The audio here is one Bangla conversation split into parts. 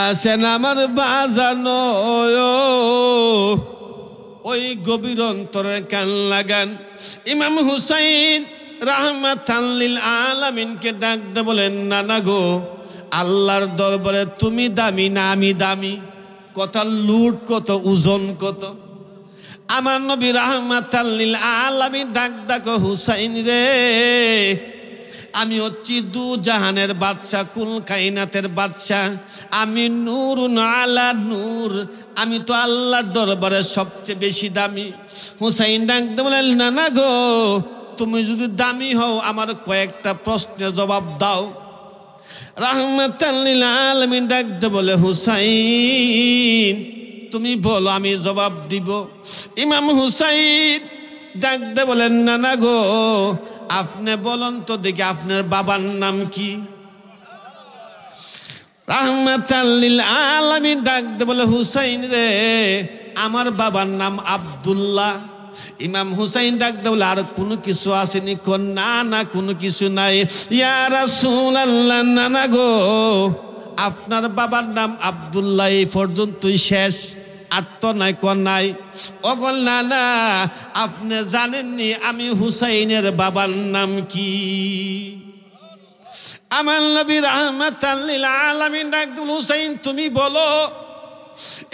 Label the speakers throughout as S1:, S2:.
S1: আসেন আমার বাজানো ওই গভীর অন্তরে কান লাগান ইমাম হুসাইন রাহমাত আলামিনকে ডাকতে বলেন নানা গো আল্লাহর দরবারে তুমি দামি না আমি দামি কথা লুট কত ওজন কত আমার নবী রাহমাত আলামিন ডাক ডাক হুসাইন রে আমি হচ্ছি দু জাহানের বাদশা কুল কাইনাতের বাদশা আমি নূর আলা নূর আমি তো আল্লাহর দরবারে সবচেয়ে বেশি দামি হুসাইন ডাকতে বলেন না না গো তুমি যদি দামি হও আমার কয়েকটা প্রশ্নের জবাব দাও রাহমাতাল্লিল আলমিন ডাকতে বলে হুসাইন তুমি বলো আমি জবাব দিব ইমাম হুসাইন ডাকতে বলেন না না গো আপনি বলুন তো দেখি আপনার বাবার নাম কি আলামিন ডাকতে বলে হুসাইন রে আমার বাবার নাম আব্দুল্লাহ ইমাম হুসাইন ডাক বলে আর কোনো কিছু আসেনি কোন না না কোনো কিছু নাই ইয়ারা সুন আল্লাহ না গো আপনার বাবার নাম আবদুল্লাহ এই পর্যন্তই শেষ আত্ম নাই কন নাই অগল না না আপনি জানেননি আমি হুসাইনের বাবার নাম কি আমার নবী রহমত আলমিন ডাকদুল হুসাইন তুমি বলো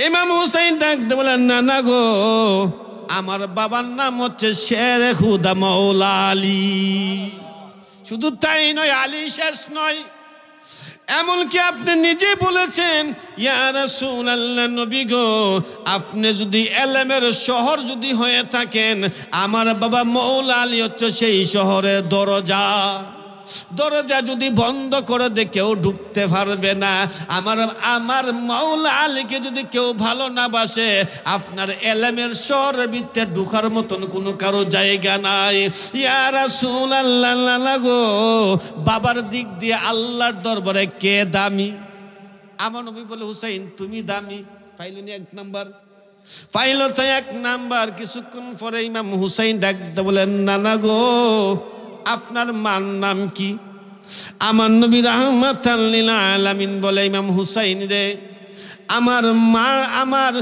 S1: ইমাম হুসাইন ডাকতে বলেন না না গো আমার বাবার নাম হচ্ছে শের খুদা মৌলা আলী শুধু তাই নয় আলী শেষ নয় এমনকি আপনি নিজে বলেছেন নবী গো আপনি যদি এলেমের শহর যদি হয়ে থাকেন আমার বাবা মৌল আলী হচ্ছে সেই শহরে দরজা দরজা যদি বন্ধ করে দে কেউ ঢুকতে পারবে না আমার আমার মাওলা আলীকে যদি কেউ ভালো না বাসে আপনার এলামের শহরের ভিত্তে ঢুকার মতন কোনো কারো জায়গা নাই ইয়ারা সুল আল্লাহ গো বাবার দিক দিয়ে আল্লাহর দরবারে কে দামি আমার নবী বলে হুসাইন তুমি দামি পাইলুনি এক নাম্বার পাইল তো এক নাম্বার কিছুক্ষণ পরে ইমাম হুসাইন ডাক বলেন নানা গো আপনার মার নাম কি আমার নবী রহমত আলামিন বলে ইমাম হুসাইন রে আমার মার আমার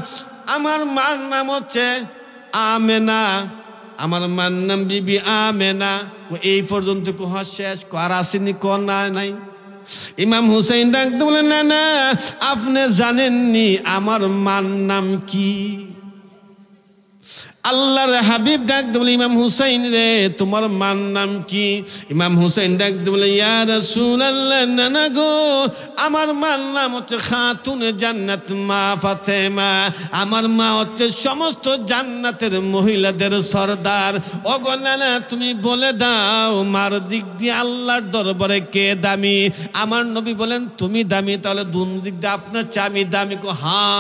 S1: আমার মার নাম হচ্ছে আমেনা আমার মার নাম বিবি আমেনা এই পর্যন্ত কহ শেষ কার আসেনি ক না নাই ইমাম হুসাইন ডাকতে বলে না না আপনি জানেননি আমার মার নাম কি আল্লাহর হাবিব ডাক দেবলে ইমাম হুসাইন রে তোমার মান নাম কি ইমাম হুসাইন ডাক দেবল ইয়ার সুন না গো আমার মার নাম হচ্ছে খাতুন জান্নাত মা ফাতেমা আমার মা হচ্ছে সমস্ত জান্নাতের মহিলাদের সর্দার ওগো তুমি বলে দাও মার দিক দিয়ে আল্লাহর দরবারে কে দামি আমার নবী বলেন তুমি দামি তাহলে দুন দিক দিয়ে আপনার চামি দামি গো হ্যাঁ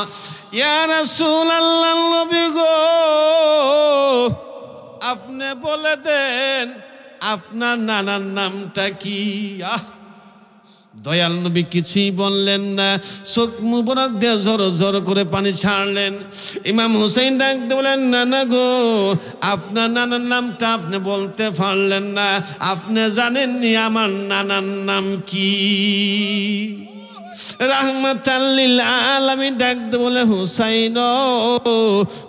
S1: ইয়ার সুন আল্লাহ নবী গো আপনি বলে দেন আপনার নানার নামটা কি আহ দয়াল নবী কিছুই বললেন না চোখ মুবরক দিয়ে জড়ো জড়ো করে পানি ছাড়লেন ইমাম হুসেন ডাকতে বলেন না না গো আপনার নানার নামটা আপনি বলতে পারলেন না আপনি জানেননি আমার নানার নাম কি রাহমাতাল্লিল আলামিন ডাক বলে হুসাইন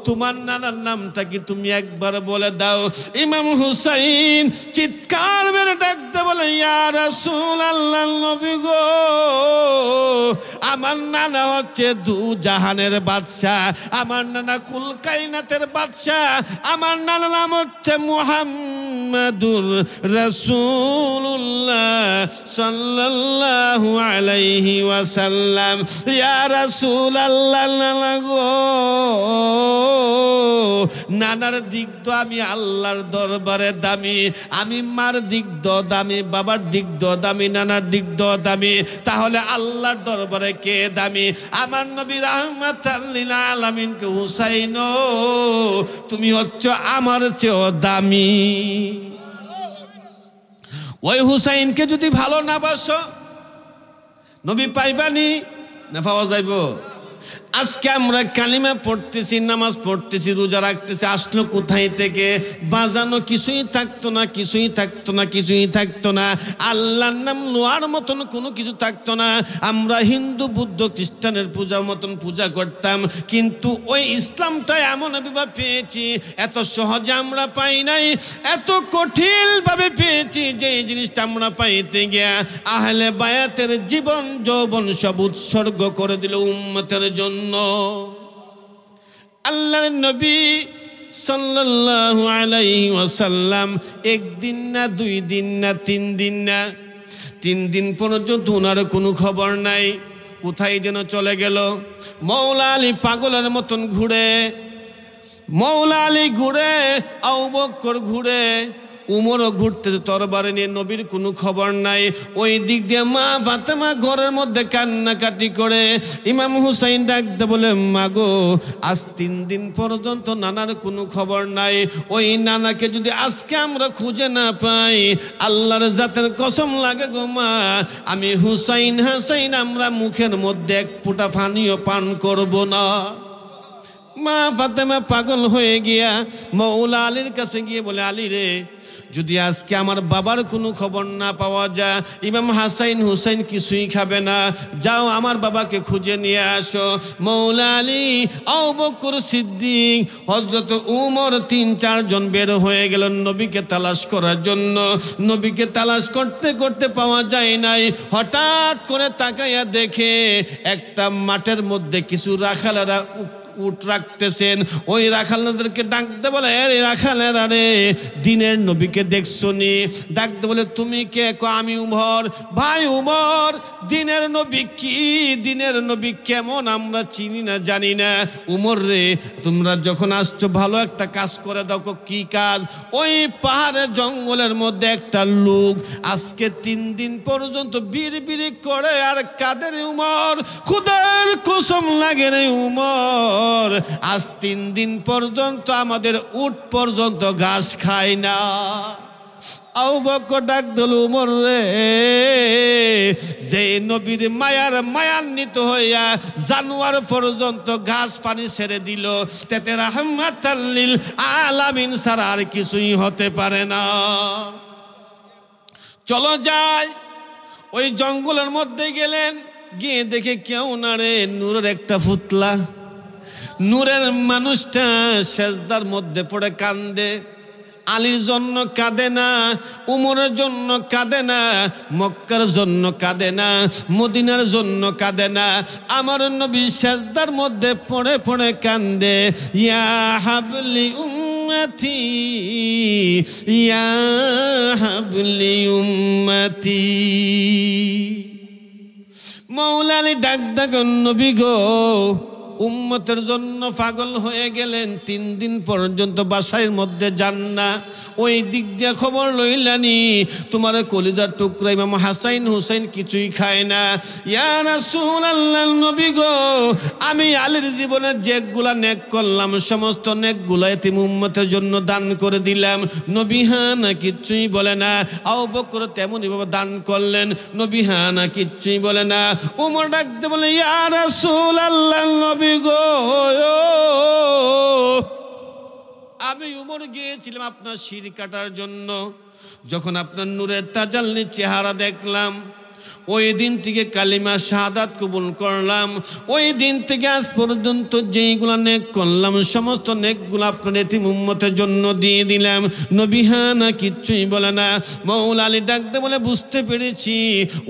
S1: তোমার নানার নামটা কি তুমি একবার বলে দাও ইমাম হুসাইন চিৎকার মেরে ডাকতে বলে ইয়া আল্লাহ নবী গো আমার নানা হচ্ছে দু জাহানের বাদশাহ আমার নানা কুল বাদশাহ আমার নানা নাম হচ্ছে মুহাম্মাদুর রাসূলুল্লাহ সাল্লাল্লাহু আলাইহি ওয়া ওয়াসাল্লাম ইয়া রাসূল আল্লাহ গো নানার দিক তো আমি আল্লাহর দরবারে দামি আমি মার দিক দ দামি বাবার দিক দ দামি নানার দিক দ দামি তাহলে আল্লাহর দরবারে কে দামি আমার নবী রাহমাত কে হুসাইন তুমি হচ্ছ আমার চেয়েও দামি ওই হুসাইনকে যদি ভালো না বাসো নবী পাইবানি না পাওয়া যাইব আজকে আমরা কালিমা পড়তেছি নামাজ পড়তেছি রোজা রাখতেছি আসলো কোথায় থেকে বাজানো কিছুই থাকতো না কিছুই থাকতো না কিছুই থাকতো না আল্লাহর নাম নোয়ার মতন কোনো কিছু থাকতো না আমরা হিন্দু বুদ্ধ খ্রিস্টানের পূজার মতন পূজা করতাম কিন্তু ওই ইসলামটাই এমন বিবাহ পেয়েছি এত সহজে আমরা পাই নাই এত কঠিনভাবে পেয়েছি যে এই জিনিসটা আমরা পাইতে গিয়া আহলে বায়াতের জীবন যৌবন সব উৎসর্গ করে দিল উম্মতের জন্য জন্য আল্লাহ নবী সাল্লাল্লাহু আলাইহি ওয়াসাল্লাম একদিন না দুই দিন না তিন দিন না তিন দিন পর্যন্ত ওনার কোনো খবর নাই কোথায় যেন চলে গেল মৌলা আলী পাগলের মতন ঘুরে মৌলা আলী ঘুরে আউবক্কর ঘুরে উমরও ঘুরতে তরবারে নিয়ে নবীর কোনো খবর নাই ওই দিক দিয়ে মা ফাতেমা ঘরের মধ্যে কান্নাকাটি করে ইমাম হুসাইন ডাকতে বলে মাগো আজ তিন দিন পর্যন্ত নানার কোনো খবর নাই ওই নানাকে যদি আজকে আমরা খুঁজে না পাই আল্লাহর জাতের কসম লাগে গো মা আমি হুসাইন হাসাইন আমরা মুখের মধ্যে এক ফুটা পানিও পান করব না মা ফাতেমা পাগল হয়ে গিয়া মৌলা আলীর কাছে গিয়ে বলে আলী রে যদি আজকে আমার বাবার কোনো খবর না পাওয়া যায় ইমাম হাসাইন হুসাইন কিছুই খাবে না যাও আমার বাবাকে খুঁজে নিয়ে আসো মৌলালি আলী অবকর সিদ্দিক হজরত উমর তিন চারজন বের হয়ে গেল নবীকে তালাশ করার জন্য নবীকে তালাশ করতে করতে পাওয়া যায় নাই হঠাৎ করে তাকাইয়া দেখে একটা মাঠের মধ্যে কিছু রাখালেরা উঠ রাখতেছেন ওই রাখালদেরকে ডাকতে বলে রে রাখালেরা রে দিনের নবীকে দেখছো নি ডাকতে বলে তুমি কে আমি উমর ভাই উমর দিনের নবী কি দিনের নবী কেমন আমরা চিনি না জানি না উমর রে তোমরা যখন আসছো ভালো একটা কাজ করে দাও কি কাজ ওই পাহাড়ে জঙ্গলের মধ্যে একটা লোক আজকে তিন দিন পর্যন্ত বিড় বিড়ি করে আর কাদের উমর খুদের কুসুম লাগে রে উমর পর আজ তিন দিন পর্যন্ত আমাদের উঠ পর্যন্ত ঘাস খায় না আউ বক্ক ডাক দিল উমর রে যে নবীর মায়ার মায়ান্বিত হইয়া জানুয়ার পর্যন্ত ঘাস পানি ছেড়ে দিল তেতে রাহমাতাল্লিল আলামিন ছাড়া আর কিছুই হতে পারে না চলো যাই ওই জঙ্গলের মধ্যে গেলেন গিয়ে দেখে কেউ না রে নূরের একটা ফুতলা নূরের মানুষটা সেজদার মধ্যে পড়ে কান্দে আলীর জন্য কাঁদে না উমরের জন্য কাঁদে না মক্কার জন্য কাঁদে না মদিনার জন্য কাঁদে না আমার নবী সেজদার মধ্যে পড়ে পড়ে কান্দে ইয়া হাবলি উম্মতি ইয়া হাবলি উম্মতি মৌলালি ডাক ডাক নবী গো উম্মতের জন্য পাগল হয়ে গেলেন তিন দিন পর্যন্ত বাসায় মধ্যে যান না ওই দিক দিয়ে খবর লইলানি তোমার কলিজার টুকরা ইমাম হাসাইন হুসাইন কিছুই খায় না ইয়ারা সুল আল্লাহ নবী গো আমি আলীর জীবনে যেগুলা নেক করলাম সমস্ত নেকগুলা এতিম উম্মতের জন্য দান করে দিলাম নবী হ্যাঁ না কিচ্ছুই বলে না আও বকর ভাবে দান করলেন নবী হ্যাঁ না কিচ্ছুই বলে না উমর ডাকতে বলে ইয়ারা সুল আল্লাহ নবী গো আমি উমর গিয়েছিলাম আপনার শির কাটার জন্য যখন আপনার নূরের তাজাল্লি চেহারা দেখলাম ওই দিন থেকে কালিমা সাদাত কবুল করলাম ওই দিন থেকে আজ পর্যন্ত যেইগুলো নেক করলাম সমস্ত নেকগুলো আপনার এটি উম্মতের জন্য দিয়ে দিলাম নবিহানা হ্যাঁ কিচ্ছুই বলে না মৌল আলী ডাকতে বলে বুঝতে পেরেছি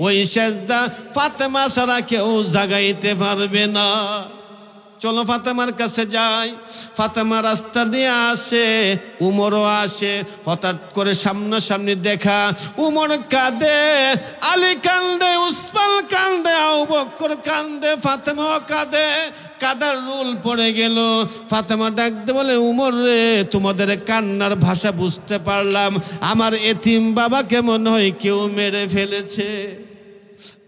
S1: ওই শেষদা ফাতেমা সারা কেউ জাগাইতে পারবে না চলো ফাতেমার কাছে যাই ফাতেমা রাস্তা দিয়ে আসে উমরও আসে হঠাৎ করে সামনাসামনি দেখা উমর কাঁদে আলী কান্দে উসমান কান্দে আবক্কর কান্দে ফাতেমাও কাঁদে কাদার রুল পড়ে গেল ফাতেমা ডাকতে বলে উমর রে তোমাদের কান্নার ভাষা বুঝতে পারলাম আমার এতিম বাবাকে মনে হয় কেউ মেরে ফেলেছে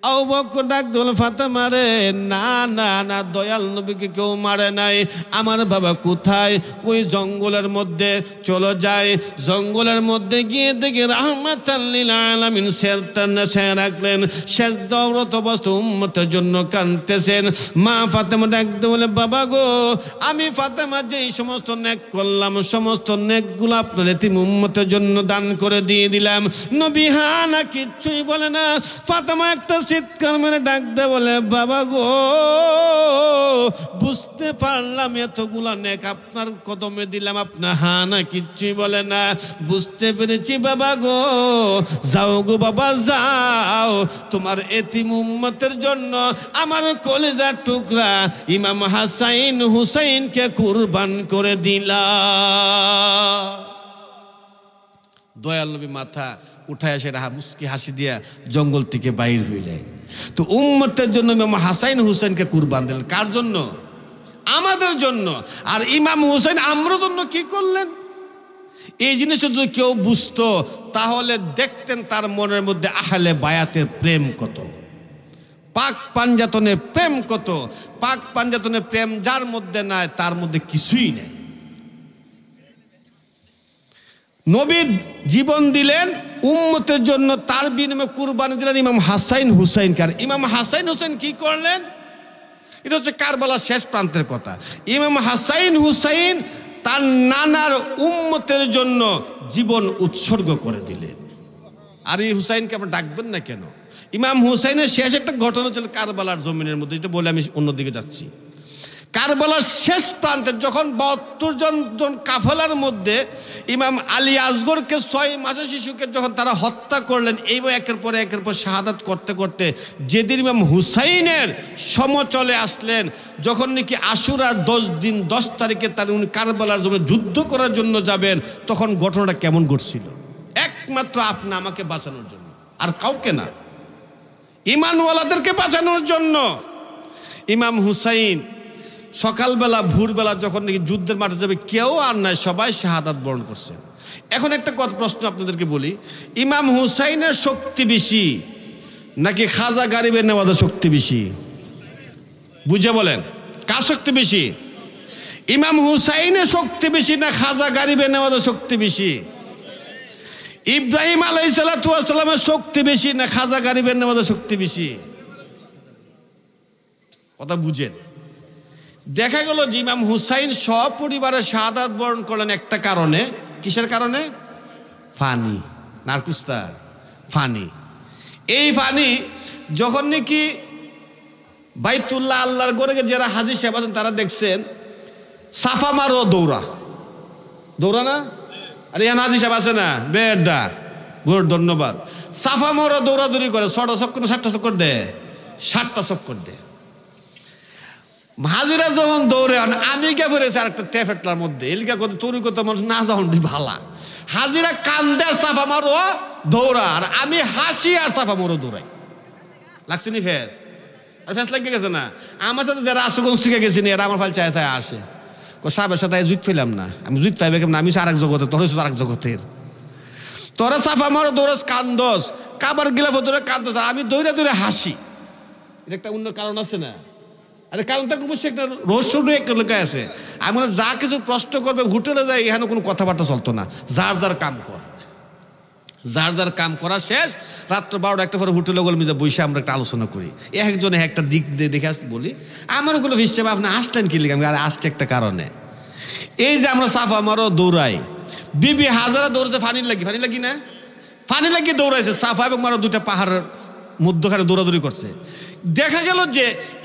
S1: মারে না না না দয়াল নবীকে কেউ মারে নাই আমার বাবা কোথায় কই জঙ্গলের মধ্যে যায় জঙ্গলের মধ্যে গিয়ে রাখলেন উম্মতের জন্য কানতেছেন মা ফাতেমা ডাকতে বলে বাবা গো আমি ফাতেমা যে সমস্ত নেক করলাম সমস্ত গুলো আপনার এতিম উম্মতের জন্য দান করে দিয়ে দিলাম নবী হা না কিচ্ছুই বলে না ফাতেমা একটা চিৎকার মেরে ডাকতে বলে বাবা গো বুঝতে পারলাম এতগুলা নেক আপনার কদমে দিলাম আপনার হা না কিচ্ছুই বলে না বুঝতে পেরেছি বাবা গো যাও গো বাবা যাও তোমার এতি মুম্মতের জন্য আমার কলেজার টুকরা ইমাম হাসাইন হুসাইনকে কুরবান করে দিলা দয়াল নবী মাথা উঠায় আসে রাহা মুস্কি হাসি দিয়া জঙ্গল থেকে বাইর হয়ে যায় তো উম্মতের জন্য ইমাম হাসাইন হুসেনকে কুরবান দিলেন কার জন্য আমাদের জন্য আর ইমাম হুসেন আমর জন্য কি করলেন এই জিনিস যদি কেউ বুঝত তাহলে দেখতেন তার মনের মধ্যে আহলে বায়াতের প্রেম কত পাক পাঞ্জাতনের প্রেম কত পাক পাঞ্জাতনের প্রেম যার মধ্যে নাই তার মধ্যে কিছুই নেই নবীর জীবন দিলেন উম্মতের জন্য তার বিনিময়ে কুরবানি দিলেন ইমাম হাসাইন হুসাইন কার ইমাম হাসাইন হুসাইন কি করলেন এটা হচ্ছে কারবালার শেষ প্রান্তের কথা ইমাম হাসাইন হুসাইন তার নানার উম্মতের জন্য জীবন উৎসর্গ করে দিলেন আর এই হুসাইনকে আপনি ডাকবেন না কেন ইমাম হুসাইনের শেষ একটা ঘটনা ছিল কারবালার জমিনের মধ্যে এটা বলে আমি অন্যদিকে যাচ্ছি কারবালার শেষ প্রান্তে যখন বাহাত্তর জন জন কাফেলার মধ্যে ইমাম আলী আসগরকে ছয় মাসে শিশুকে যখন তারা হত্যা করলেন এই একের পর একের পর শাহাদাত করতে করতে যেদিন ইমাম হুসাইনের সমচলে আসলেন যখন নাকি আশুরার দশ দিন দশ তারিখে তার উনি কারবালার জন্য যুদ্ধ করার জন্য যাবেন তখন ঘটনাটা কেমন ঘটছিল একমাত্র আপনি আমাকে বাঁচানোর জন্য আর কাউকে না ইমানওয়ালাদেরকে বাঁচানোর জন্য ইমাম হুসাইন সকালবেলা ভোরবেলা যখন নাকি যুদ্ধের মাঠে যাবে কেউ আর নাই সবাই শাহাদাত বরণ করছে এখন একটা কথা প্রশ্ন আপনাদেরকে বলি ইমাম হুসাইনের শক্তি বেশি নাকি খাজা গারিবের নেওয়াদের শক্তি বেশি বুঝে বলেন কার শক্তি বেশি ইমাম হুসাইনের শক্তি বেশি না খাজা গারিবের নেওয়াদের শক্তি বেশি ইব্রাহিম আলাইসালামের শক্তি বেশি না খাজা গারিবের নেওয়াদের শক্তি বেশি কথা বুঝেন দেখা গেল যে ইমাম হুসাইন সপরিবারে শাহাদাত বরণ করলেন একটা কারণে কিসের কারণে ফানি নারকুস্তা ফানি এই ফানি যখন নাকি বাইতুল্লাহ আল্লাহর গড়ে যারা হাজির সাহেব আছেন তারা দেখছেন সাফা মারো দৌড়া দৌড়া না আরে ইয়ান হাজির সাহেব আছে না দা ভোর ধন্যবাদ সাফা মারো দৌড়াদৌড়ি করে ছটা চক্কর সাতটা চক্কর দে সাতটা চক্কর দেয় হাজিরা যখন দৌড়ে আন আমি কে আর আরেকটা টেফেটলার মধ্যে এলিকা কত তরি কত মানুষ না যখন ভালা হাজিরা কান্দে আর সাফা মারো দৌড়া আর আমি হাসি আর সাফা মারো দৌড়াই লাগছে নি ফেস আর ফেস লাগিয়ে গেছে না আমার সাথে যারা আশুগঞ্জ থেকে গেছে এরা আমার ফাল চায় চায় আসে সাহেবের সাথে জুত পেলাম না আমি জুত থাইবে কেমন আমি আরেক জগতে তোর হয়েছে আরেক জগতের তোরা সাফা মারো দৌড়স কান্দস কাবার গিলাফ দৌড়ে কান্দস আর আমি দৌড়ে দৌড়ে হাসি এটা একটা অন্য কারণ আছে না আরে কারণ তার অবশ্যই একটা রহস্য লেখায় আছে আমি মানে যা কিছু প্রশ্ন করবে হোটেলে যাই এখানে কোনো কথাবার্তা চলতো না যার যার কাম কর যার যার কাম করা শেষ রাত্র বারোটা একটা পরে হোটেলে গেলে মিজা বসে আমরা একটা আলোচনা করি একজনে একটা দিক দেখে আসতে বলি আমার ওগুলো হিসেবে আপনি আসলেন কি লিখে আমি আর আসছে একটা কারণে এই যে আমরা সাফা মারো দৌড়াই বিবি হাজারা দৌড়াতে ফানি লাগি ফানি লাগি না ফানি লাগিয়ে দৌড়াইছে সাফা এবং মারো দুটা পাহাড়ের মধ্যখানে দৌড়াদৌড়ি করছে দেখা গেল যে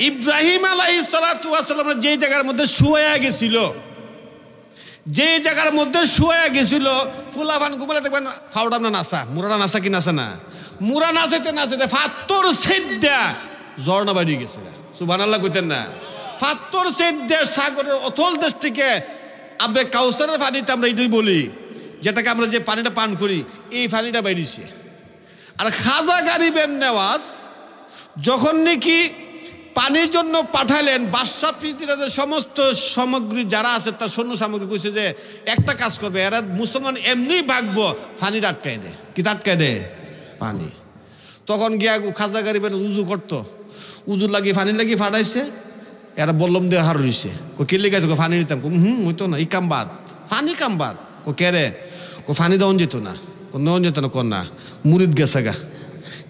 S1: ইব্রাহিম আলাই সালাতাম যেই জায়গার মধ্যে শুয়ে গেছিল যে জায়গার মধ্যে শুয়ে গেছিল ফুলাফান গুবলে দেখবেন ফাউডাম না নাসা মুরানা নাসা কি নাসা না মুরা নাচাইতে নাচাইতে ফাত্তর সেদ্যা ঝর্ণা বাড়িয়ে গেছে সুবান আল্লাহ কইতেন না ফাত্তর সেদ্যা সাগরের অথল দেশ থেকে আবে কাউসারের পানিতে আমরা এটাই বলি যেটাকে আমরা যে পানিটা পান করি এই পানিটা বাইরেছে আর খাজা গারিবের নেওয়াজ যখন নাকি পানির জন্য পাঠালেন বাদশাহ যে সমস্ত সামগ্রী যারা আছে তার সৈন্য সামগ্রী কইছে যে একটা কাজ করবে এরা মুসলমান এমনি ভাগবো পানি আটকায় দে কি আটকায় দে পানি তখন গিয়া খাজা গারিবেন উজু করতো উজু লাগি পানি লাগি ফাটাইছে এরা বললাম দিয়ে হার রইছে কো কি লেগেছে কো ফানি নিতাম হুম হইতো না ই কাম বাদ ফানি কাম বাদ কো কে রে কো ফানি দেওয়া যেত না কর কন্যা মুরিদ গেছে গা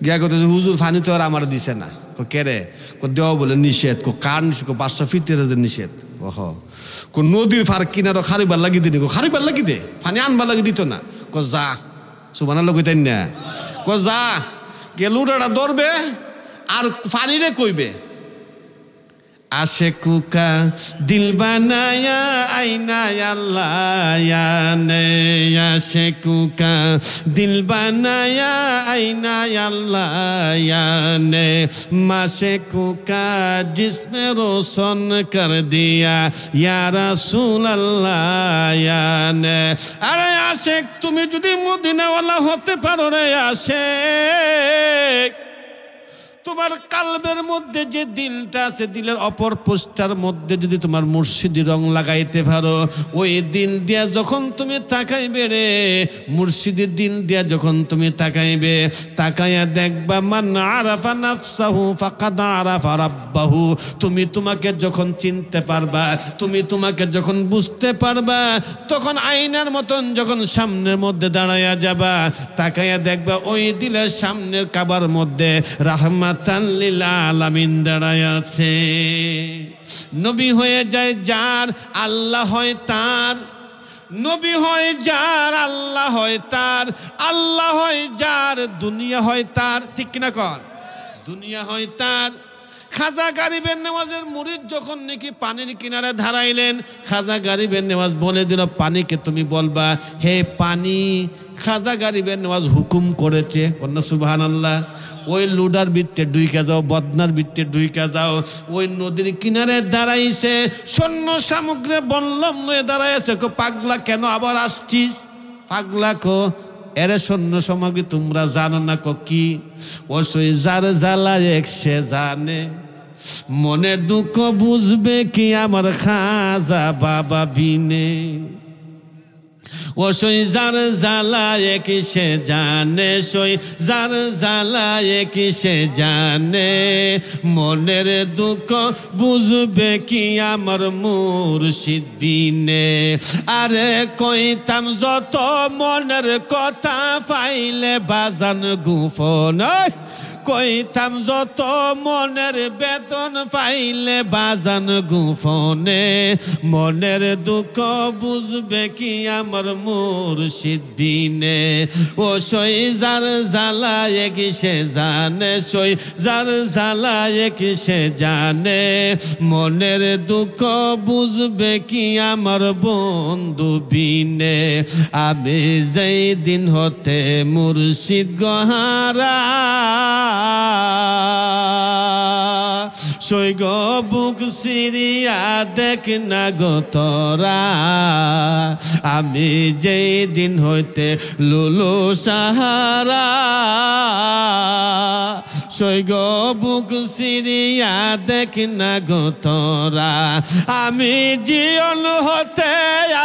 S1: গিয়া কত হুজুর ফানি তো আর আমার দিছে না ক রে ক দেও বলে নিষেধ কো কার নিষেধ কো বাদশা ফিতের নিষেধ ওহ কো নদীর ফার কিনারো খারিবার লাগি দিনি কো খারিবার লাগি দে ফানি আনবার লাগি দিত না ক যা সুবানা লোক তাই না ক যা গে দরবে আর ফানিরে কইবে আশে কুকা দিল বানায়া আইনা আসে কুকা দিল বানায়া আইনা মাসে কুকা জিসমে রোশন কর দিয়া ইয়ারা সুন আরে আশেক তুমি যদি মদিনাওয়ালা হতে পারো রে আশেক তোমার কালবের মধ্যে যে দিলটা আছে দিলের অপর পোস্টার মধ্যে যদি তোমার মুর্শিদি রং লাগাইতে পারো ওই দিন দিয়া যখন তুমি তাকাইবে রে মুর্শিদির দিন দিয়া যখন তুমি তাকাইবে তাকাইয়া দেখবা মান আরাফা নাফসাহু ফাকাদ আরাফা রাব্বাহু তুমি তোমাকে যখন চিনতে পারবা তুমি তোমাকে যখন বুঝতে পারবা তখন আয়নার মতন যখন সামনের মধ্যে দাঁড়ায়া যাবা তাকাইয়া দেখবা ওই দিলের সামনের কাবার মধ্যে রাহমা রহমাতাল্লিল আলামিন দাঁড়ায় আছে নবী হয়ে যায় যার আল্লাহ হয় তার নবী হয় যার আল্লাহ হয় তার আল্লাহ হয় যার দুনিয়া হয় তার ঠিক কিনা কর দুনিয়া হয় তার খাজা গারিবের নেওয়াজের মুরিদ যখন নাকি পানির কিনারে ধারাইলেন খাজা গারিবের নেওয়াজ বলে দিল পানিকে তুমি বলবা হে পানি খাজা গারিবের নেওয়াজ হুকুম করেছে কন্যা সুবাহ আল্লাহ ওই লুডার বৃত্তে ডুইকা যাও বদনার বৃত্তে ডুইকা যাও ওই নদীর কিনারে দাঁড়াইছে সৈন্য সামগ্রী বললম নয়ে দাঁড়াইছে কো পাগলা কেন আবার আসছিস পাগলা কো এরে সৈন্য সামগ্রী তোমরা জানো না কো কি সই যার জ্বালা এক সে জানে মনে দুঃখ বুঝবে কি আমার খাজা বাবা বিনে ও সই যার জ্বালায় কিসে জানে সই যার জ্বালায় কিসে জানে মনের দুঃখ বুঝবে কি আমার মুর্শিদ দিনে আরে কইতাম যত মনের কথা পাইলে বাজান গুফন কইতাম যত মনের বেতন পাইলে বাজান গুফনে মনের দুঃখ বুঝবে কি আমার মুর্শিদ বিনে ও সই যার জ্বালায় কি সে জানে সই যার জ্বালায় কি সে জানে মনের দুঃখ বুঝবে কি আমার বন্ধু বিনে আমি যেই দিন হতে মুর্শিদ গহারা সৈগ বুক সিরিয়া দেখ না গো তোরা আমি যেই দিন হইতে লুলু সাহারা সৈগ বুক সিরিয়া দেখ না গো তোরা আমি জীবন হতে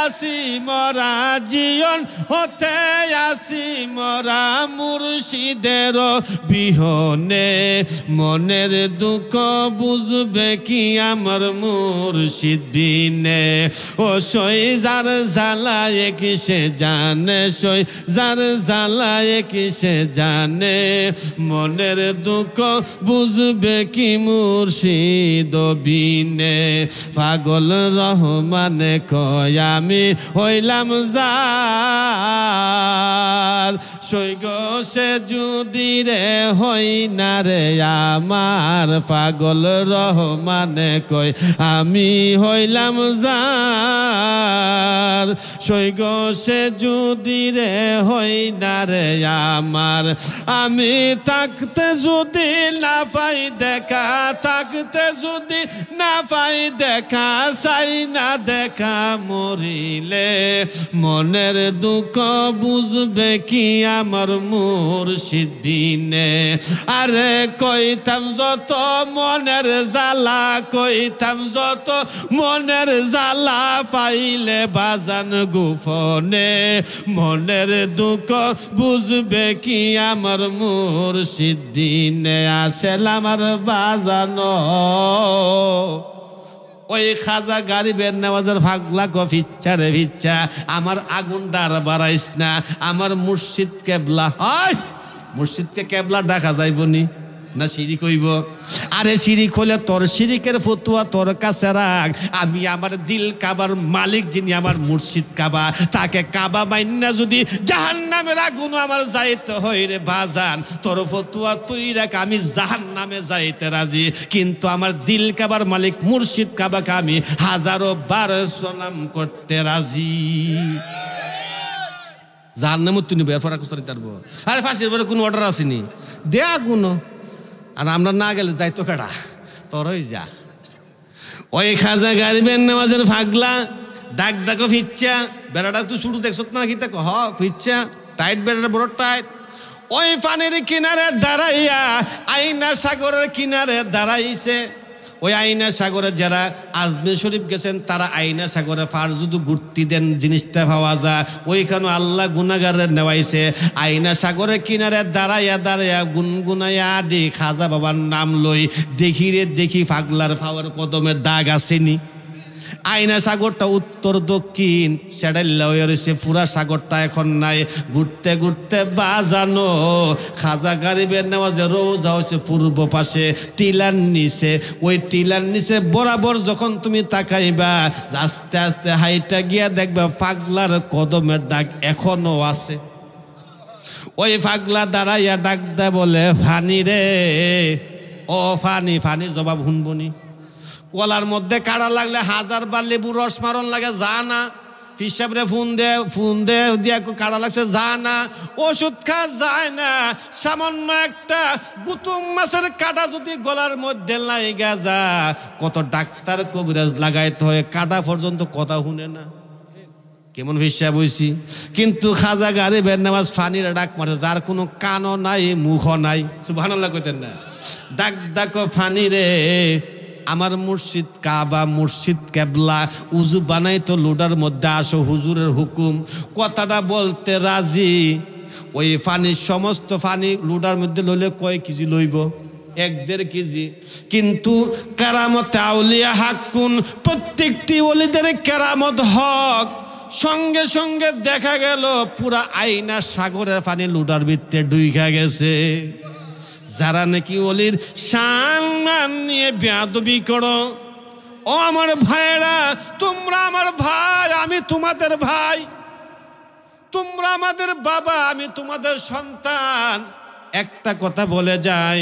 S1: আসি মরা জীবন হতে আসি মরা মুর্শিদের বিহ মনে মনের দুঃখ বুঝবে কি আমার মোর দিনে ও সই যার জ্বালায় কি সে জানে সই যার জ্বালায় কি সে জানে মনের দুঃখ বুঝবে কি মুর্শিদ বিনে পাগল রহমানে কয় আমি হইলাম যার সৈগ সে যদি রে হয় নারে আমার পাগল রহমানে কই আমি হইলাম যার সৈগ সে যদি রে হই নারে আমার আমি থাকতে যদি না পাই দেখা থাকতে যদি না পাই দেখা চাই না দেখা মরিলে মনের দুঃখ বুঝবে কি আমার মোর সিদ্ধিনে আরে কইতাম যত মনের জ্বালা কইতাম যত মনের জ্বালা পাইলে বাজান গোপনে মনের দুঃখ বুঝবে কি আমার মোর সিদ্দিনে আসেল আমার বাজানো ওই খাজা বের নেওয়াজের ফাগলা কফিচ্ছা রে ভিচ্ছা আমার আগুন ডার বাড়াইস না আমার মুর্শিদ কেবলা হয় মসজিদকে কেবলা ডাকা যাইব নি না সিঁড়ি কইব আরে সিঁড়ি খোলে তোর শিরিকের ফতুয়া তোর কাছে রাখ আমি আমার দিল কাবার মালিক যিনি আমার মুর্শিদ কাবা তাকে কাবা মাইন্না যদি জাহান নামে রাখুন আমার যাইতে হই রে বাজান তোর ফতুয়া তুই রাখ আমি জাহান নামে যাইতে রাজি কিন্তু আমার দিল কাবার মালিক মুর্শিদ কাবাকে আমি হাজারো বার সনাম করতে রাজি যার নামত তুই নিব এরপর কুস্তানি তারব আরে ফার্স্ট এরপরে কোনো অর্ডার আসেনি দেয়া কোনো আর আমরা না গেলে যাই তো কাটা ওই যা ওই খাজা গারিবেন নামাজের ফাগলা ডাক ডাকো ফিচ্ছা বেড়াটা তুই শুরু দেখছ না কি দেখো হ ফিচ্ছা টাইট বেড়াটা বড় টাইট ওই পানির কিনারে দাঁড়াইয়া আইনা সাগরের কিনারে দাঁড়াইছে ওই আইনা সাগরে যারা আজমির শরীফ গেছেন তারা আইনা সাগরে ফার যদি ঘুরতি দেন জিনিসটা পাওয়া যায় ওইখানে আল্লাহ গুনাগারে নেওয়াইছে আইনা সাগরে কিনারে দাঁড়াইয়া দাঁড়াইয়া গুনগুনাইয়া ডি খাজা বাবার নাম লই দেখি রে দেখি ফাগলার ফাওয়ার কদমের দাগ আসেনি আয়না সাগরটা উত্তর দক্ষিণ সেডাল্লা হয়ে রয়েছে পুরা সাগরটা এখন নাই ঘুরতে ঘুরতে বাজানো খাজা গারিবের নামাজে রোজা হয়েছে পূর্ব পাশে টিলার নিচে ওই টিলার নিচে বরাবর যখন তুমি তাকাইবা আস্তে আস্তে হাইটা গিয়া দেখবা পাগলার কদমের ডাক এখনো আছে ওই পাগলা দাঁড়াইয়া ডাক দে বলে ফানি রে ও ফানি ফানি জবাব শুনবনি কলার মধ্যে কাড়া লাগলে হাজার বার লেবুর রস মারণ লাগে যা না পিসাবরে ফোন দে ফোন দে দিয়া কাড়া লাগছে যা না ওষুধ খা যায় না সামান্য একটা গুতুম মাছের কাটা যদি গলার মধ্যে লাইগা যা কত ডাক্তার কবিরাজ লাগাইতে হয় কাটা পর্যন্ত কথা শুনে না কেমন ভিসা বইছি কিন্তু খাজা গাড়ি নামাজ ফানির ডাক মারে যার কোনো কানও নাই মুখও নাই সুবহানাল্লাহ কইতেন না ডাক ডাক ফানি রে আমার মসজিদ কাবা মসজিদ কেবলা উজু বানাই তো লোডার মধ্যে আসো হুজুরের হুকুম কথাটা বলতে রাজি ওই ফানি সমস্ত ফানি লোডার মধ্যে লইলে কয় কেজি লইব এক দেড় কেজি কিন্তু কেরামত আউলিয়া হাকুন প্রত্যেকটি অলিদের কেরামত হক সঙ্গে সঙ্গে দেখা গেল পুরা আইনা সাগরের পানি লুডার বৃত্তে ডুইখা গেছে যারা নাকি অলির সান নিয়ে বেঁধবি করো ও আমার ভাইয়েরা তোমরা আমার ভাই আমি তোমাদের ভাই তোমরা আমাদের বাবা আমি তোমাদের সন্তান একটা কথা বলে যাই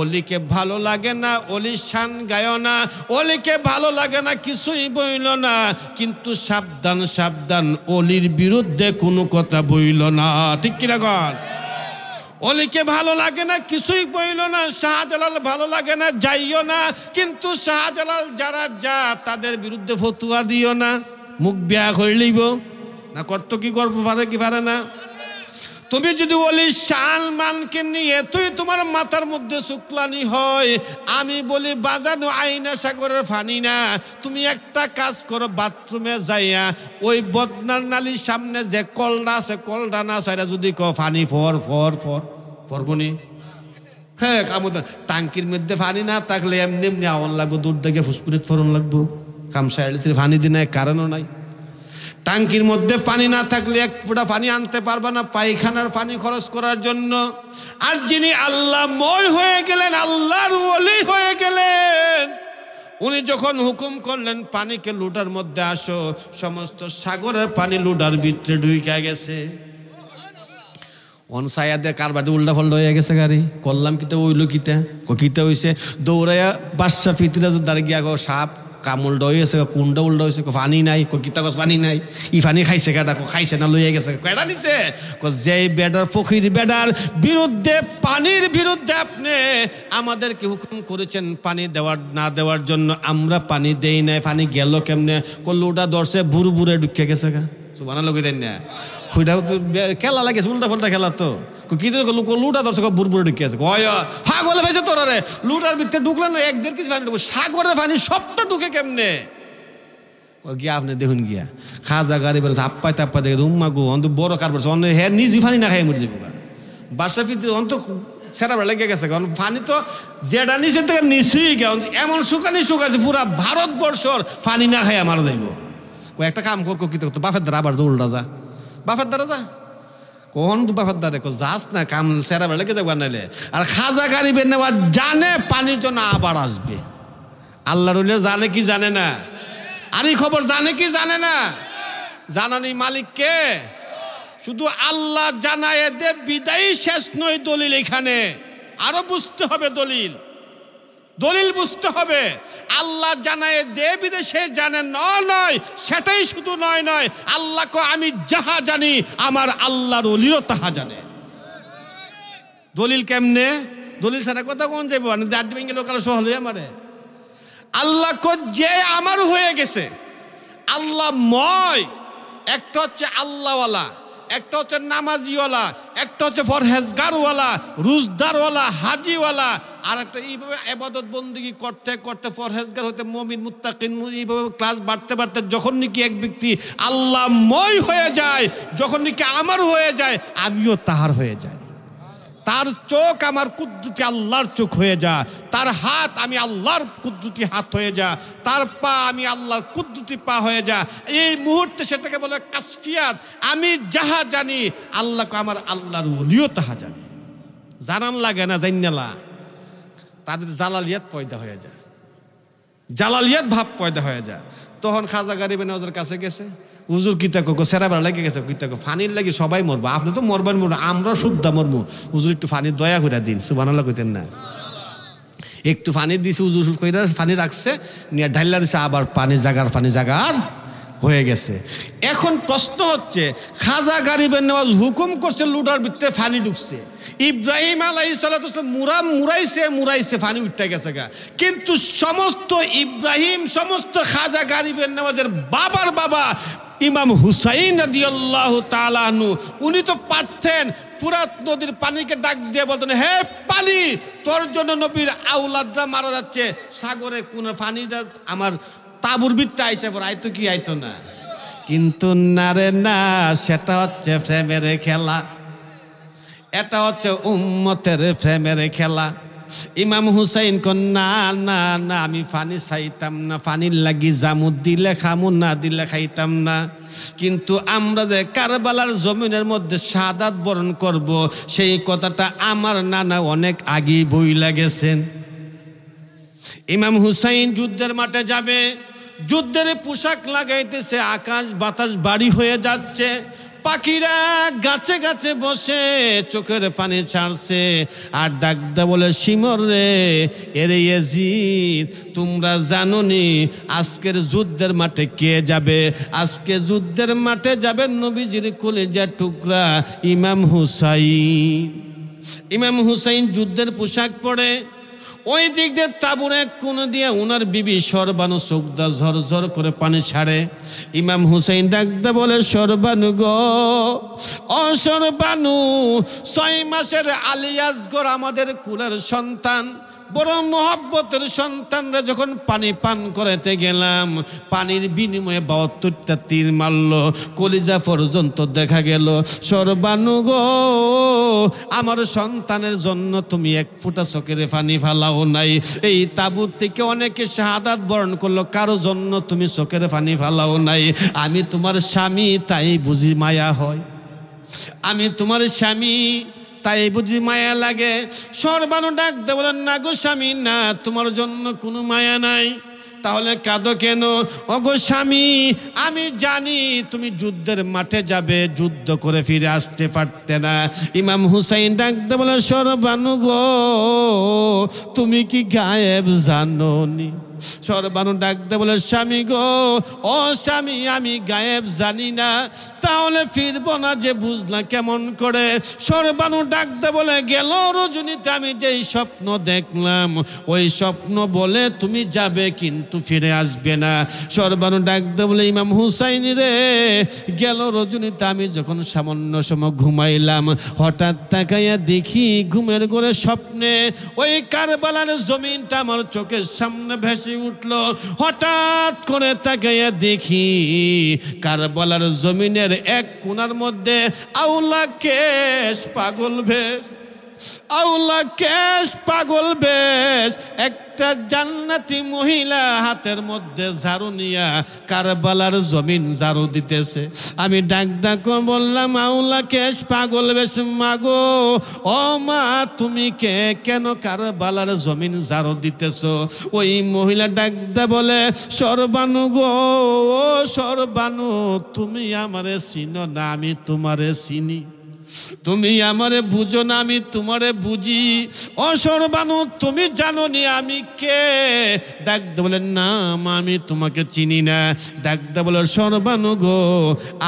S1: অলিকে ভালো লাগে না অলি শান গায় না অলিকে ভালো লাগে না কিছুই বইল না কিন্তু সাবধান সাবধান অলির বিরুদ্ধে কোনো কথা বইল না ঠিক কিরকম অলিকে ভালো লাগে না কিছুই বইল না শাহজালাল ভালো লাগে না যাইও না কিন্তু শাহজালাল যারা যা তাদের বিরুদ্ধে ফতুয়া দিও না মুখ বিয়া করে লিব না কর্ত কি গর্ব পারে কি পারে না তুমি যদি বলি শান মানকে নিয়ে তুই তোমার মাথার মধ্যে শুক্লানি হয় আমি বলি বাজানো আইনা সাগরের ফানি না তুমি একটা কাজ করো বাথরুমে যাইয়া ওই বদনার নালির সামনে যে কলডা আছে কলডা না সাইরা যদি ক ফানি ফর ফর ফর ফরবনি হ্যাঁ কামু টাঙ্কির মধ্যে ফানি না থাকলে এমনি এমনি আওয়ান লাগবো দূর থেকে ফুসকুরিত ফরন লাগবো কামসাইলিতে ফানি দিনে কারণও নাই টাঙ্কির মধ্যে পানি না থাকলে এক ফুটা পানি আনতে পারবা না পায়খানার পানি খরচ করার জন্য আর যিনি আল্লাহ ময় হয়ে গেলেন আল্লাহর ওলি হয়ে গেলেন উনি যখন হুকুম করলেন পানিকে লুটার মধ্যে আসো সমস্ত সাগরের পানি লুটার ভিতরে ঢুকে গেছে অন কার বাড়িতে উল্টা ফল্টা হয়ে গেছে গাড়ি করলাম কিতে ওইলো কিতা কিতে কিতা দৌড়াইয়া বাদশা ফিতিরাজ দাঁড়িয়ে গিয়া গো সাপ কামুল দই আছে গেছে কুন্ডা উল্টা হয়েছে পানি নাই কো কিতা গছ পানি নাই ই পানি খাইছে কেডা কো খাইছে না লইয়া গেছে কেডা নিছে যে বেডার ফকির বেডার বিরুদ্ধে পানির বিরুদ্ধে আপনি আমাদেরকে হুকুম করেছেন পানি দেওয়ার না দেওয়ার জন্য আমরা পানি দেই নাই পানি গেল কেমনে কলুটা লোটা ধরছে বুড় ঢুকে গেছে গা সুবানা লোকে দেন না খুঁড়াও তো খেলা লাগেছে উল্টা ফুল্টা খেলা তো কি লুটা ধরছে বুড়বুড়ে ঢুকে আছে ফাগলে ফেছে তোরা রে লুটার ভিতরে ঢুকলেন এক দেড় কিছু পানি ঢুকবো সাগরের পানি সবটা ঢুকে কেমনে গিয়া আপনি দেখুন গিয়া খাজা গাড়ি বেরোছে আপ্পায় তাপ্পাই দেখে উম্মা গো অন্ত বড় কারবার অন্য হ্যাঁ নিজে ফানি না খাই মরে যাবে বাসা ফিতরে অন্ত সেরা লেগে গেছে কারণ পানি তো যেটা নিচে থেকে নিচেই গেল এমন শুকানি শুকাচ্ছে পুরা ভারতবর্ষর পানি না খাই আমার দেব একটা কাম কর কি তো বাপের দ্বারা আবার উল্টা যা বাপের দ্বারা যা কোন বাপের দ্বারে যাস না কাম সেরা বেলা যাবো নাইলে আর খাজা গাড়িবে নেওয়া জানে পানির জন্য আবার আসবে আল্লাহ রুলে জানে কি জানে না আর এই খবর জানে কি জানে না জানানি কে শুধু আল্লাহ জানায় দে বিদায়ী শেষ নয় দলিল এখানে আরো বুঝতে হবে দলিল দলিল বুঝতে হবে আল্লাহ জানায় দে বিদেশে জানে নয় সেটাই শুধু নয় নয় আল্লাহ কো আমি যাহা জানি আমার আল্লাহর অলিরও তাহা জানে দলিল কেমনে দলিল সারা কথা কোন যাবো দার্জিলিংয়ে লোকাল সহ হলে আমারে আল্লাহ যে আমার হয়ে গেছে আল্লাহ ময় একটা হচ্ছে আল্লাহওয়ালা একটা হচ্ছে নামাজিওয়ালা একটা হচ্ছে ফরহেজগারওয়ালা রুজদারওয়ালা হাজিওয়ালা আর একটা এইভাবে আবাদত বন্দী করতে করতে ফরহেজগার হতে মমিন মুত্তাকিন এইভাবে ক্লাস বাড়তে বাড়তে যখন নাকি এক ব্যক্তি আল্লাহময় হয়ে যায় যখন নাকি আমার হয়ে যায় আমিও তাহার হয়ে যায় তার চোখ আমার কুদ্রুতি আল্লাহর চোখ হয়ে যা তার হাত আমি আল্লাহর কুদ্রুতি হাত হয়ে যা তার পা আমি আল্লাহর কুদ্রুতি পা হয়ে যা এই মুহূর্তে সেটাকে বলে কাসফিয়াত আমি যাহা জানি আল্লাহকে আমার আল্লাহর অলিও তাহা জানি জানান লাগে না জান্যালা তাদের জালালিয়াত পয়দা হয়ে যায় জালালিয়াত ভাব পয়দা হয়ে যায় তখন খাজা গারিবে নজর কাছে গেছে হুজুর কিতাকো সেরাবার লেগে গেছে কিতাকো ফানির লাগি সবাই মরবো আপনি তো মরবেন মরবো আমরা শুদ্ধা মরবো হুজুর একটু ফানির দয়া করে দিন সুবানাল্লা কইতেন না একটু পানি দিছে উজু কইরা পানি রাখছে নিয়ে ঢাইলা দিছে আবার পানি জাগার পানি জাগার হয়ে গেছে এখন প্রশ্ন হচ্ছে খাজা গারিবের নেওয়াজ হুকুম করছে লুটার ভিতরে ফানি ঢুকছে ইব্রাহিম আলাই সাল্লাম মুরাম মুরাইছে মুরাইছে ফানি উঠতে গেছে গা কিন্তু সমস্ত ইব্রাহিম সমস্ত খাজা গারিবের নেওয়াজের বাবার বাবা ইমাম হুসাইন রাদিয়াল্লাহ তালানু উনি তো পারতেন পুরাত নদীর পানিকে ডাক দিয়ে বলতেন হে পানি তোর জন্য নবীর আউলাদরা মারা যাচ্ছে সাগরে কোন পানিটা আমার তাবুর বিটটা আইসে পড়ে আইতো কি আইতো না কিন্তু না রে না সেটা হচ্ছে প্রেমের খেলা এটা হচ্ছে উম্মতের প্রেমের খেলা ইমাম হুসাইন কন না না না আমি পানি চাইতাম না পানির লাগি জামু দিলে খামু না দিলে খাইতাম না কিন্তু আমরা যে কারবালার জমিনের মধ্যে সাদাত বরণ করব সেই কথাটা আমার নানা অনেক আগেই বই লাগেছেন ইমাম হুসাইন যুদ্ধের মাঠে যাবে যুদ্ধের পোশাক লাগাইতেছে আকাশ বাতাস বাড়ি হয়ে যাচ্ছে পাখিরা গাছে গাছে বসে চোখের পানি ছাড়ছে আর ডাকদা বলে সিমর রে এরে ইয়াজিদ তোমরা জানোনি আজকের যুদ্ধের মাঠে কে যাবে আজকে যুদ্ধের মাঠে যাবেন নবীজির কলেজার টুকরা ইমাম হুসাইন ইমাম হুসাইন যুদ্ধের পোশাক পরে ওই দিক দিয়ে তাবুর এক কোণে দিয়ে ওনার বিবি সুখদা চোখদা ঝর করে পানি ছাড়ে ইমাম হুসেন ডাকতে বলে সর্বানু গো ও সর্বানু ছয় মাসের আলিয়াসগর আমাদের কুলের সন্তান বড় মহাব্বতের সন্তানরা যখন পানি পান করাতে গেলাম পানির বিনিময়ে বাহাত্তরটা তীর মারল কলিজা পর্যন্ত দেখা গেল সর্বানুগ আমার সন্তানের জন্য তুমি এক ফুটা চকের পানি ফালাও নাই এই তাবুর থেকে অনেকে শাহাদাত বরণ করলো কারো জন্য তুমি চোখের পানি ফালাও নাই আমি তোমার স্বামী তাই বুঝি মায়া হয় আমি তোমার স্বামী তাই বুঝি মায়া লাগে সর্বানু ডাক দে বলেন না গো স্বামী না তোমার জন্য কোনো মায়া নাই তাহলে কাঁদ কেন অগো স্বামী আমি জানি তুমি যুদ্ধের মাঠে যাবে যুদ্ধ করে ফিরে আসতে পারতে না ইমাম হুসাইন ডাকতে বলে সরবানু গো তুমি কি গায়েব জানো নি সরবানু ডাকতে বলে স্বামী গো ও স্বামী আমি গায়েব জানি না তাহলে ফিরবো না যে বুঝলা কেমন করে সরবানু ডাকতে বলে গেল রজনীতে আমি যেই স্বপ্ন দেখলাম ওই স্বপ্ন বলে তুমি যাবে কিন্তু ফিরে আসবে না সরবানু ডাকতে বলে ইমাম হুসাইন রে গেল রজনীতে আমি যখন সামান্য সম ঘুমাইলাম হঠাৎ তাকাইয়া দেখি ঘুমের করে স্বপ্নে ওই কারবালার জমিনটা আমার চোখের সামনে ভেসে হাসি উঠল হঠাৎ করে তাকে দেখি কারবলার জমিনের এক কোনার মধ্যে আউলা কেশ পাগল ভেশ আউলা ক্যাশ পাগল বেশ একটা জান্নাতি মহিলা হাতের মধ্যে ঝাড়ু নিয়া কারবালার জমিন ঝাড়ু দিতেছে আমি ডাক ডাক বললাম আউলা ক্যাশ পাগল বেশ মাগো ও মা তুমি কে কেন কারবালার জমিন ঝাড়ু দিতেছ ওই মহিলা ডাক দা বলে সর্বানু গো ও সর্বানু তুমি আমারে চিনো না আমি তোমারে চিনি তুমি আমারে বুঝো না আমি তোমারে বুঝি ও সর্বানু তুমি জানো নি আমি কে ডাকতে বলে না আমি তোমাকে চিনি না ডাকতে বলে সর্বানু গো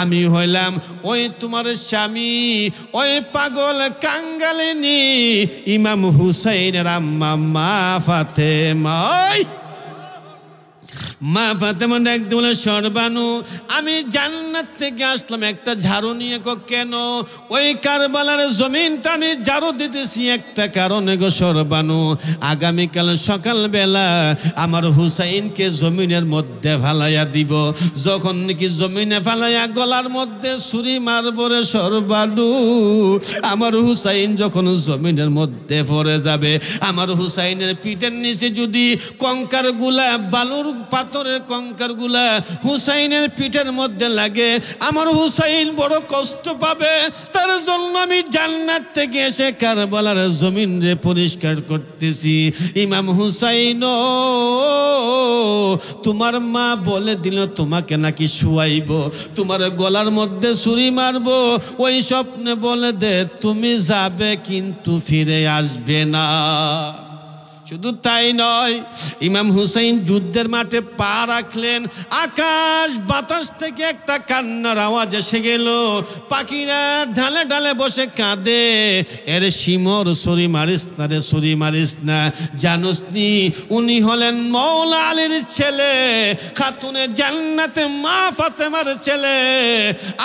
S1: আমি হইলাম ওই তোমার স্বামী ওই পাগল কাঙ্গালিনী ইমাম হুসাইন রাম্মা ফাতে মাই মা ফাতেমা ডাকতে বলে সর্বানু আমি জান্নাত থেকে আসলাম একটা ঝাড়ু নিয়ে গো কেন ওই কারবালার জমিনটা আমি ঝাড়ু দিতেছি একটা কারণে গো সর্বানু আগামীকাল সকালবেলা আমার হুসাইনকে জমিনের মধ্যে ফালাইয়া দিব যখন নাকি জমিনে ফালাইয়া গলার মধ্যে ছুরি মারবরে সর্বানু আমার হুসাইন যখন জমিনের মধ্যে পড়ে যাবে আমার হুসাইনের পিঠের নিচে যদি কঙ্কার গুলা বালুর পাত পাথরের গুলা হুসাইনের পিঠের মধ্যে লাগে আমার হুসাইন বড় কষ্ট পাবে তার জন্য আমি জান্নাত থেকে এসে কারবালার জমিন রে পরিষ্কার করতেছি ইমাম হুসাইন তোমার মা বলে দিল তোমাকে নাকি শুয়াইব তোমার গলার মধ্যে ছুরি মারব ওই স্বপ্নে বলে দে তুমি যাবে কিন্তু ফিরে আসবে না শুধু তাই নয় ইমাম হুসাইন যুদ্ধের মাঠে পা রাখলেন আকাশ বাতাস থেকে একটা কান্নার আওয়াজ এসে গেল পাখিরা ঢালে ঢালে বসে কাঁদে এর শিমর সরি মারিস না রে সরি মারিস না নি উনি হলেন মৌলা আলীর ছেলে খাতুনে জান্নাতে মা ফাতেমার ছেলে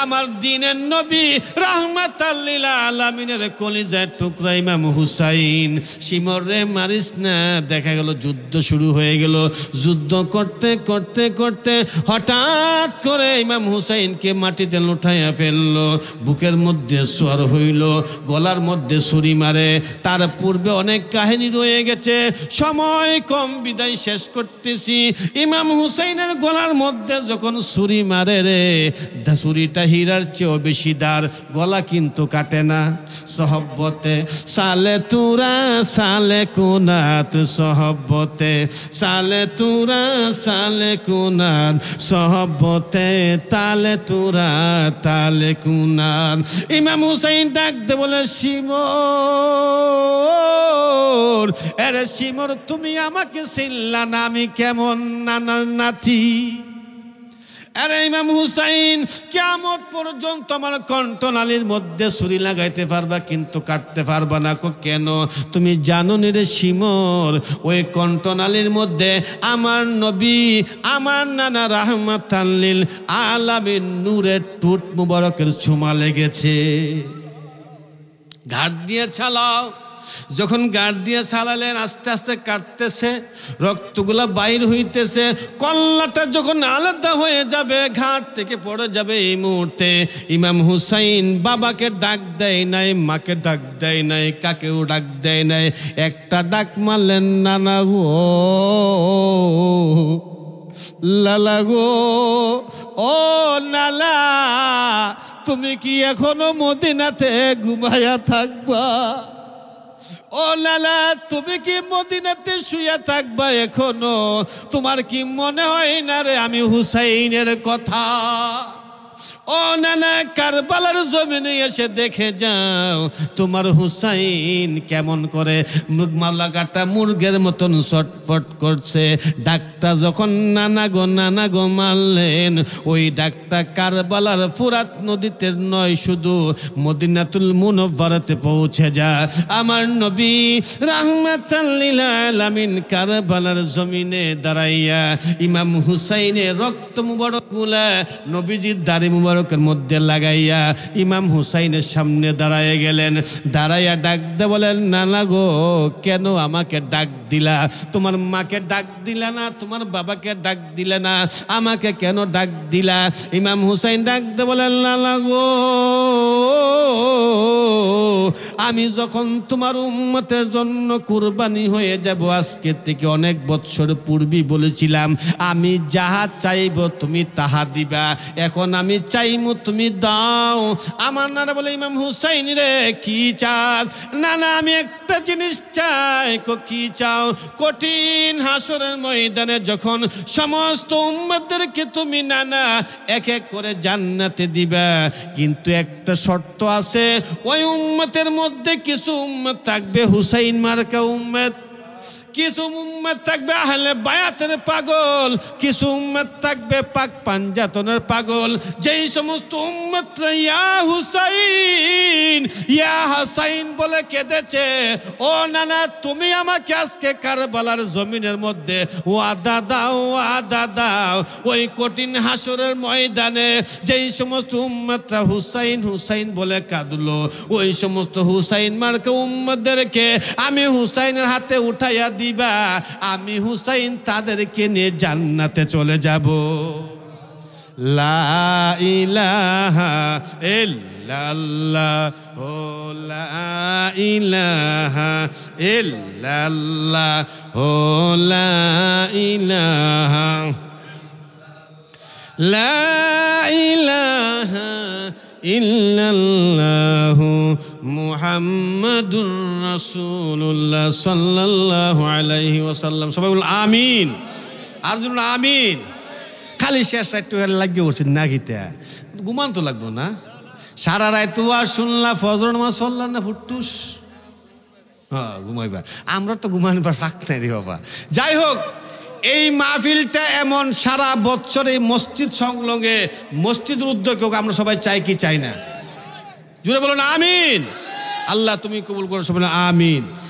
S1: আমার দিনের নবী রাহমাত আল্লিল আলামিনের কলিজার টুকরা ইমাম হুসাইন শিমর রে মারিস না দেখা গেল যুদ্ধ শুরু হয়ে গেল যুদ্ধ করতে করতে করতে হঠাৎ করে ইমাম হুসাইনকে মাটিতে লুঠাইয়া ফেললো বুকের মধ্যে সোয়ার হইল গলার মধ্যে সুরি মারে তার পূর্বে অনেক কাহিনী রয়ে গেছে সময় কম বিদায় শেষ করতেছি ইমাম হুসাইনের গলার মধ্যে যখন সুরি মারে রে সুরিটা হীরার চেয়েও বেশি দার গলা কিন্তু কাটে না সহব্বতে সালে তুরা সালে কোনা সাত সহবতে সালে তুরা সালে কুনান সহবতে তালে তুরা তালে কুনান ইমাম হুসাইন ডাকতে বলে শিব এর শিমর তুমি আমাকে চিল্লা নামি আমি কেমন নানার নাথি আরে ইমাম হুসাইন কেমন পর্যন্ত আমার কণ্ঠনালীর মধ্যে ছুরি লাগাইতে পারবা কিন্তু কাটতে পারবা না কো কেন তুমি জানো নিরে শিমর ওই কণ্ঠনালীর মধ্যে আমার নবী আমার নানা রাহমাত আল্লিল আলামিন নূরের টুট মুবারকের ছুমা লেগেছে ঘাট দিয়ে ছালাও যখন গাড় দিয়ে চালালেন আস্তে আস্তে কাটতেছে রক্তগুলা বাইর হইতেছে কল্লাটা যখন আলাদা হয়ে যাবে ঘাট থেকে পড়ে যাবে এই মুহূর্তে ইমাম হুসাইন বাবাকে ডাক দেয় নাই মাকে ডাক দেয় নাই কাকেও ডাক দেয় নাই একটা ডাক মারলেন নানা গো লালা গো ও নালা তুমি কি এখনো মদিনাতে ঘুমায়া থাকবা ও লালা তুমি কি মদিনাতে শুয়ে থাকবা এখনো তোমার কি মনে হয় না রে আমি হুসাইনের কথা ও নানা কারবালার জমিনে এসে দেখে যাও তোমার হুসাইন কেমন করে মালাগাটা মুরগের মতন ছটফট করছে ডাকটা যখন নানা গো নানা গো মারলেন ওই ডাকটা কারবালার ফুরাত নদীতে নয় শুধু মদিনাতুল মুনব্বরাতে পৌঁছে যা আমার নবী রাহমাতিন কারবালার জমিনে দাঁড়াইয়া ইমাম হুসাইনের রক্ত মুবারক গুলা নবীজির দাড়ি মুবারক মোবারকের মধ্যে লাগাইয়া ইমাম হুসাইনের সামনে দাঁড়ায় গেলেন দাঁড়াইয়া ডাক দে বলেন না গো কেন আমাকে ডাক দিলা তোমার মাকে ডাক দিলা না তোমার বাবাকে ডাক দিলে না আমাকে কেন ডাক দিলা ইমাম হুসাইন ডাক দে বলেন না গো আমি যখন তোমার উম্মতের জন্য কুরবানি হয়ে যাব আজকে থেকে অনেক বৎসর পূর্বে বলেছিলাম আমি যাহা চাইব তুমি তাহা দিবা এখন আমি চাইমু তুমি দাও আমার না বলে ইমাম হুসাইন রে কি চাস না না আমি একটা জিনিস চাই কি চাও কঠিন হাসরের ময়দানে যখন সমস্ত উম্মতদেরকে তুমি নানা এক এক করে জান্নাতে দিবা কিন্তু একটা শর্ত আছে ওই উম্মতের মধ্যে কিছু উম্মত থাকবে হুসাইন মার্কা উম্মত কিছু উম্মত থাকবে আহলে বায়াতের পাগল কিছু উম্মত থাকবে পাক পাঞ্জাতনের পাগল যেই সমস্ত উম্মতরা ইয়া হুসাইন ইয়া হাসাইন বলে কেঁদেছে ও নানা তুমি আমাকে আজকে কারবালার জমিনের মধ্যে ওয়াদা দাও ওয়াদা দাও ওই কঠিন হাসরের ময়দানে যেই সমস্ত উম্মতরা হুসাইন হুসাইন বলে কাঁদল ওই সমস্ত হুসাইন মার্কে উম্মতদেরকে আমি হুসাইনের হাতে উঠাইয়া দিই দিবা আমি হুসাইন তাদেরকে নিয়ে জান্নাতে চলে যাব লা ইলাহা লা ইলাহা লা ইলাহা সবাই আমিন আর আমিন খালি শেষ লাগিয়ে না ঘুমান তো লাগবো না সারা রায় আর শুনলা ফজর নামাজ পড়লাম না ফুটটুস হ্যাঁ ঘুমাইবা আমরা তো ঘুমানবার ফাঁক নাই রে বাবা যাই হোক এই মাহফিলটা এমন সারা বছর এই মসজিদ সংলগ্নে মসজিদ উদ্যোগ আমরা সবাই চাই কি চাই না জুড়ে বলুন আমিন আল্লাহ তুমি কবুল করো সব আমিন